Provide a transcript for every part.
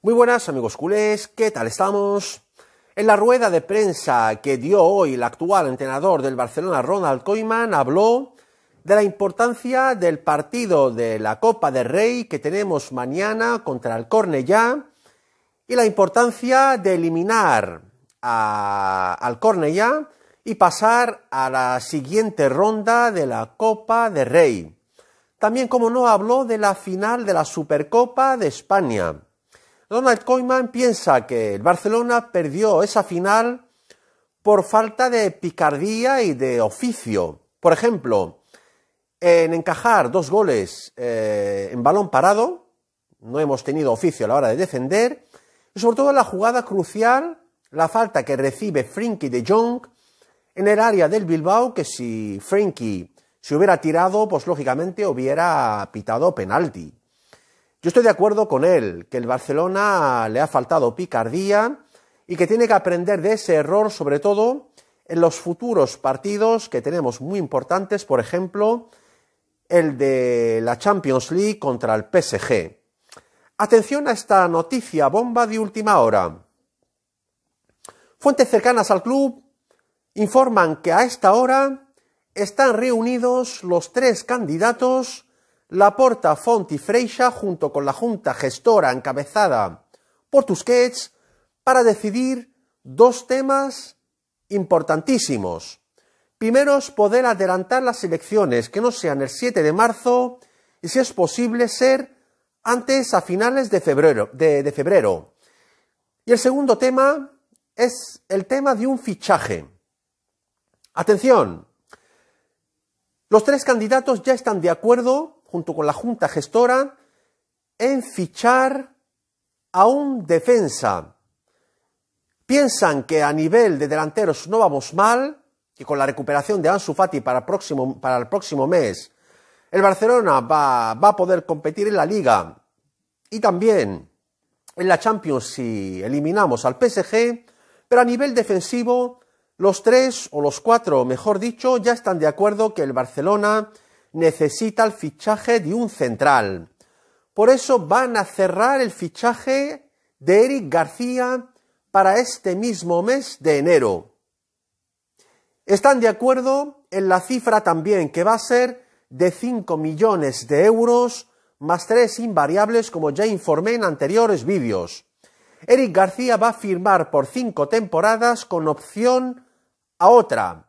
Muy buenas amigos culés, ¿qué tal estamos? En la rueda de prensa que dio hoy el actual entrenador del Barcelona, Ronald Koeman, habló de la importancia del partido de la Copa del Rey que tenemos mañana contra el Cornellá y la importancia de eliminar al Cornellá y pasar a la siguiente ronda de la Copa del Rey. También, como no, habló de la final de la Supercopa de España Donald Koeman piensa que el Barcelona perdió esa final por falta de picardía y de oficio. Por ejemplo, en encajar dos goles eh, en balón parado, no hemos tenido oficio a la hora de defender, y sobre todo en la jugada crucial, la falta que recibe Frinky de Jong en el área del Bilbao, que si Frinky se hubiera tirado, pues lógicamente hubiera pitado penalti. Yo estoy de acuerdo con él, que el Barcelona le ha faltado picardía y que tiene que aprender de ese error, sobre todo en los futuros partidos que tenemos muy importantes, por ejemplo, el de la Champions League contra el PSG. Atención a esta noticia bomba de última hora. Fuentes cercanas al club informan que a esta hora están reunidos los tres candidatos la Font y Freixa, junto con la junta gestora encabezada por Tusquets, para decidir dos temas importantísimos. Primero es poder adelantar las elecciones, que no sean el 7 de marzo, y si es posible ser antes a finales de febrero. de febrero. Y el segundo tema es el tema de un fichaje. Atención, los tres candidatos ya están de acuerdo junto con la Junta Gestora, en fichar a un defensa. Piensan que a nivel de delanteros no vamos mal, que con la recuperación de Ansu Fati para el próximo, para el próximo mes, el Barcelona va, va a poder competir en la Liga y también en la Champions si eliminamos al PSG, pero a nivel defensivo, los tres o los cuatro, mejor dicho, ya están de acuerdo que el Barcelona necesita el fichaje de un central. Por eso van a cerrar el fichaje de Eric García para este mismo mes de enero. Están de acuerdo en la cifra también, que va a ser de 5 millones de euros más tres invariables, como ya informé en anteriores vídeos. Eric García va a firmar por cinco temporadas con opción a otra.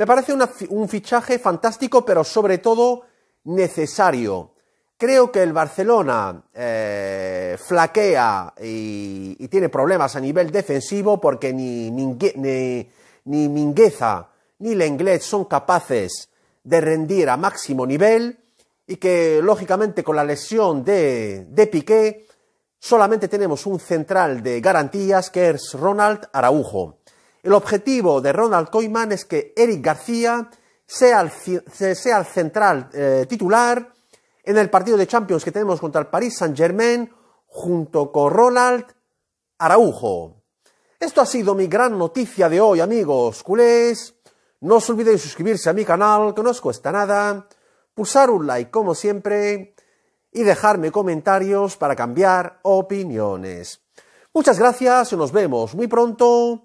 Me parece un fichaje fantástico, pero sobre todo necesario. Creo que el Barcelona eh, flaquea y, tiene problemas a nivel defensivo porque ni, ni, Mingueza ni Lenglet son capaces de rendir a máximo nivel y que lógicamente con la lesión de, de Piqué solamente tenemos un central de garantías que es Ronald Araujo. El objetivo de Ronald Koeman es que Eric García sea el, central eh, titular en el partido de Champions que tenemos contra el Paris Saint-Germain junto con Ronald Araujo. Esto ha sido mi gran noticia de hoy, amigos culés. No os olvidéis suscribirse a mi canal, que no os cuesta nada, pulsar un like como siempre y dejarme comentarios para cambiar opiniones. Muchas gracias y nos vemos muy pronto